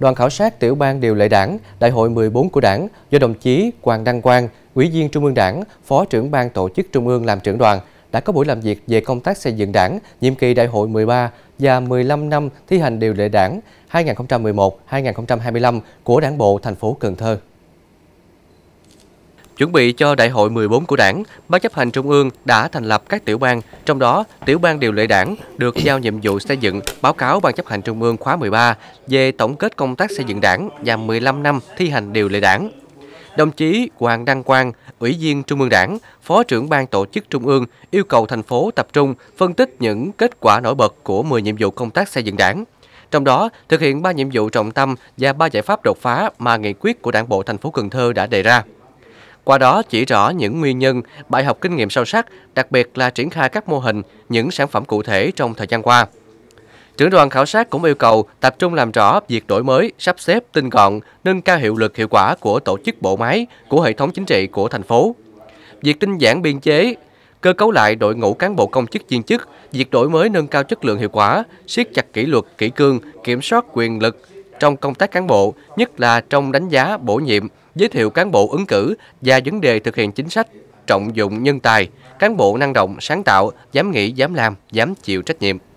đoàn khảo sát tiểu ban điều lệ đảng, đại hội 14 của đảng do đồng chí Hoàng Đăng Quang, Ủy viên Trung ương Đảng, Phó trưởng ban tổ chức Trung ương làm trưởng đoàn, đã có buổi làm việc về công tác xây dựng đảng nhiệm kỳ đại hội 13 và 15 năm thi hành điều lệ đảng 2011-2025 của đảng bộ thành phố Cần Thơ. Chuẩn bị cho Đại hội 14 của Đảng, Ban chấp hành Trung ương đã thành lập các tiểu ban, trong đó tiểu ban điều lệ Đảng được giao nhiệm vụ xây dựng báo cáo Ban chấp hành Trung ương khóa 13 về tổng kết công tác xây dựng Đảng và 15 năm thi hành điều lệ Đảng. Đồng chí Hoàng Đăng Quang, Ủy viên Trung ương Đảng, Phó trưởng Ban tổ chức Trung ương yêu cầu thành phố tập trung phân tích những kết quả nổi bật của 10 nhiệm vụ công tác xây dựng Đảng, trong đó thực hiện 3 nhiệm vụ trọng tâm và 3 giải pháp đột phá mà nghị quyết của Đảng bộ thành phố Cần Thơ đã đề ra. Qua đó chỉ rõ những nguyên nhân, bài học kinh nghiệm sâu sắc, đặc biệt là triển khai các mô hình, những sản phẩm cụ thể trong thời gian qua. Trưởng đoàn khảo sát cũng yêu cầu tập trung làm rõ việc đổi mới, sắp xếp, tinh gọn, nâng cao hiệu lực hiệu quả của tổ chức bộ máy, của hệ thống chính trị của thành phố. Việc tinh giản biên chế, cơ cấu lại đội ngũ cán bộ công chức viên chức, việc đổi mới nâng cao chất lượng hiệu quả, siết chặt kỷ luật, kỷ cương, kiểm soát quyền lực trong công tác cán bộ, nhất là trong đánh giá bổ nhiệm, giới thiệu cán bộ ứng cử và vấn đề thực hiện chính sách, trọng dụng nhân tài, cán bộ năng động, sáng tạo, dám nghĩ, dám làm, dám chịu trách nhiệm.